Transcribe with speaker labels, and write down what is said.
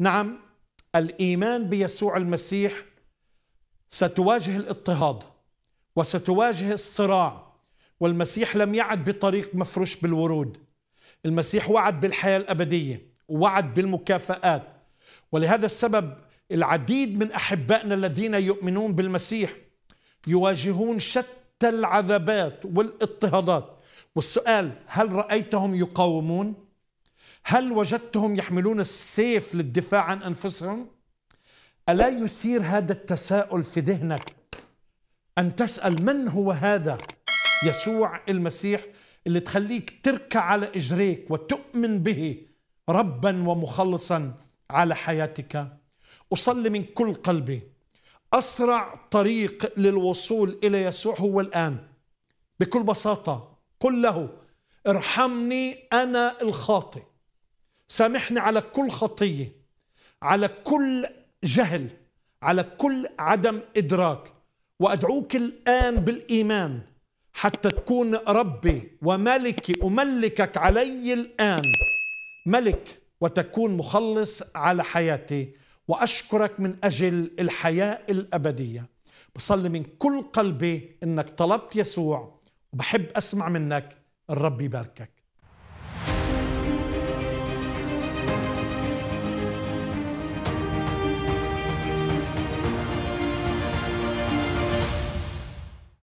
Speaker 1: نعم الايمان بيسوع المسيح ستواجه الاضطهاد وستواجه الصراع والمسيح لم يعد بطريق مفروش بالورود المسيح وعد بالحياه الابديه ووعد بالمكافآت ولهذا السبب العديد من احبائنا الذين يؤمنون بالمسيح يواجهون شتى العذابات والاضطهادات والسؤال هل رايتهم يقاومون هل وجدتهم يحملون السيف للدفاع عن انفسهم الا يثير هذا التساؤل في ذهنك ان تسال من هو هذا يسوع المسيح اللي تخليك تركع على اجريك وتؤمن به ربا ومخلصا على حياتك اصلي من كل قلبي اسرع طريق للوصول الى يسوع هو الان بكل بساطه قل له ارحمني انا الخاطئ سامحني على كل خطيه على كل جهل على كل عدم ادراك وادعوك الان بالايمان حتى تكون ربي وملكي املكك علي الان ملك وتكون مخلص على حياتي واشكرك من اجل الحياه الابديه بصلي من كل قلبي انك طلبت يسوع وبحب اسمع منك الرب يباركك